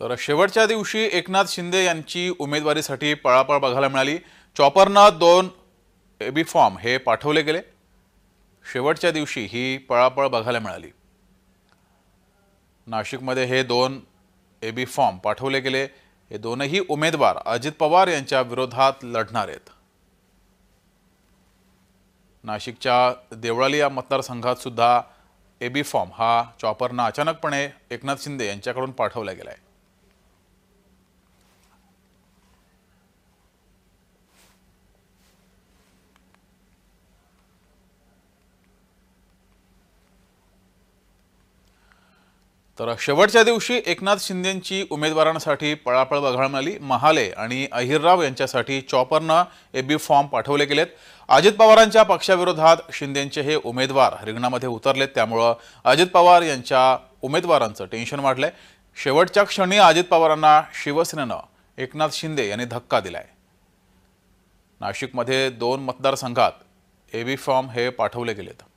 तर शेवटच्या दिवशी एकनाथ शिंदे यांची उमेदवारीसाठी पळापळ बघायला मिळाली चॉपरनं दोन ए बी फॉर्म हे पाठवले गेले शेवटच्या दिवशी ही पळापळ बघायला मिळाली नाशिकमध्ये हे दोन ए बी फॉर्म पाठवले गेले हे दोनही उमेदवार अजित पवार यांच्या विरोधात लढणार आहेत नाशिकच्या देवळाली या मतदारसंघात सुद्धा एबी फॉर्म हा चॉपरनं अचानकपणे एकनाथ शिंदे यांच्याकडून पाठवला गेला आहे तर शेवटच्या दिवशी एकनाथ शिंदेंची उमेदवारांसाठी पळापळ बघायला मिळाली महाले आणि अहिरराव यांच्यासाठी चॉपरनं एबी फॉर्म पाठवले गेलेत अजित पवारांच्या पक्षाविरोधात शिंदेंचे हे उमेदवार रिंगणामध्ये उतरलेत त्यामुळं अजित पवार यांच्या उमेदवारांचं टेन्शन वाढलंय शेवटच्या क्षणी अजित पवारांना शिवसेनेनं एकनाथ शिंदे यांनी धक्का दिलाय नाशिकमध्ये दोन मतदारसंघात ए बी फॉर्म हे पाठवले गेलेत